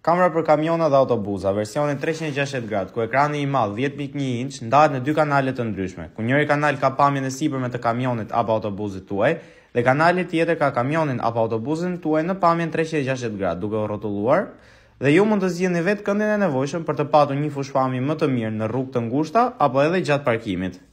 Kamera për kamiona dhe autobusa, versioni 360 grad, ku ekrani i madh 10.1 inch ndahet në dy kanale të ndryshme. Ku njëri kanal ka pamjen e sipërme të kamionit apo autobusit tuaj dhe kanali tjetër ka kamionin apo autobusin tuaj në pamjen 360 grad, duke u rrotulluar, dhe ju mund të zgjidhni vetë këndin e nevojshëm për të patur një fushëpamje më të mirë në rrugë të ngushta apo edhe gjatë parkimit.